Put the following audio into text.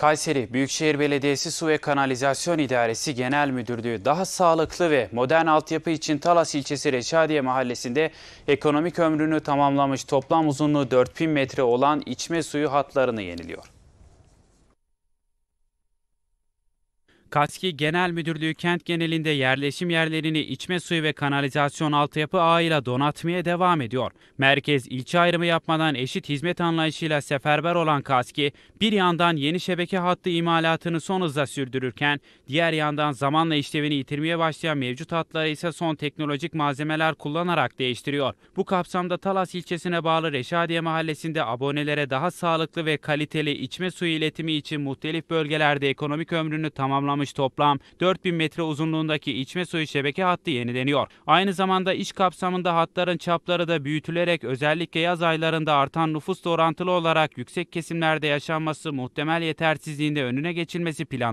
Kayseri Büyükşehir Belediyesi Su ve Kanalizasyon İdaresi Genel Müdürlüğü daha sağlıklı ve modern altyapı için Talas ilçesi Reşadiye mahallesinde ekonomik ömrünü tamamlamış toplam uzunluğu 4000 metre olan içme suyu hatlarını yeniliyor. Kaski Genel Müdürlüğü kent genelinde yerleşim yerlerini içme suyu ve kanalizasyon altyapı ağıyla donatmaya devam ediyor. Merkez ilçe ayrımı yapmadan eşit hizmet anlayışıyla seferber olan Kaski, bir yandan yeni şebeke hattı imalatını son hızla sürdürürken, diğer yandan zamanla işlevini yitirmeye başlayan mevcut hatları ise son teknolojik malzemeler kullanarak değiştiriyor. Bu kapsamda Talas ilçesine bağlı Reşadiye mahallesinde abonelere daha sağlıklı ve kaliteli içme suyu iletimi için muhtelif bölgelerde ekonomik ömrünü tamamlamak tamamlanmış toplam 4000 metre uzunluğundaki içme suyu şebeke hattı yenileniyor. Aynı zamanda iş kapsamında hatların çapları da büyütülerek özellikle yaz aylarında artan nüfusla orantılı olarak yüksek kesimlerde yaşanması muhtemel yetersizliğinde önüne geçilmesi planlanıyor.